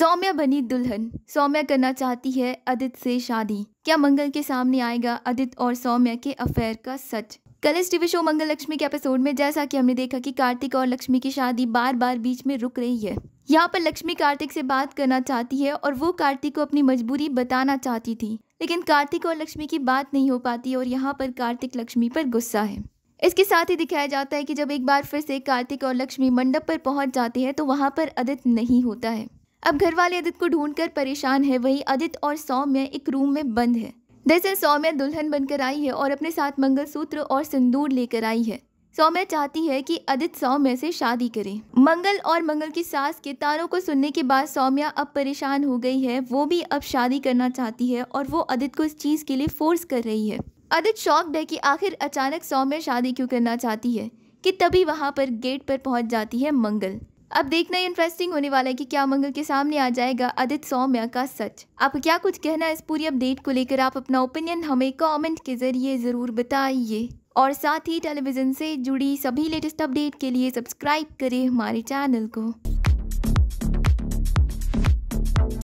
सौम्या बनी दुल्हन सौम्या करना चाहती है अदित से शादी क्या मंगल के सामने आएगा अदित और सौम्या के अफेयर का सच कल इस टीवी शो मंगल लक्ष्मी के एपिसोड में जैसा कि हमने देखा कि कार्तिक और लक्ष्मी की शादी बार बार बीच में रुक रही है यहाँ पर लक्ष्मी कार्तिक से बात करना चाहती है और वो कार्तिक को अपनी मजबूरी बताना चाहती थी लेकिन कार्तिक और लक्ष्मी की बात नहीं हो पाती और यहाँ पर कार्तिक लक्ष्मी पर गुस्सा है इसके साथ ही दिखाया जाता है कि जब एक बार फिर से कार्तिक और लक्ष्मी मंडप पर पहुंच जाते हैं तो वहाँ पर अदित नहीं होता है अब घर वाले आदित्य को कर परेशान है वही आदित्य और सौम्य एक रूम में बंद है दरअसल सौम्या दुल्हन बनकर आई है और अपने साथ मंगलसूत्र और सिंदूर लेकर आई है सौम्या चाहती है कि अदित सौम्या से शादी करे मंगल और मंगल की सास के तारों को सुनने के बाद सौम्या अब परेशान हो गई है वो भी अब शादी करना चाहती है और वो अदित को इस चीज़ के लिए फोर्स कर रही है अदित शॉक्ड है कि आखिर अचानक सौम्या शादी क्यों करना चाहती है कि तभी वहाँ पर गेट पर पहुँच जाती है मंगल अब देखना इंटरेस्टिंग होने वाला है कि क्या मंगल के सामने आ जाएगा आदित्य सौम्या का सच आप क्या कुछ कहना है इस पूरी अपडेट को लेकर आप अपना ओपिनियन हमें कमेंट के जरिए ज़रूर बताइए और साथ ही टेलीविज़न से जुड़ी सभी लेटेस्ट अपडेट के लिए सब्सक्राइब करें हमारे चैनल को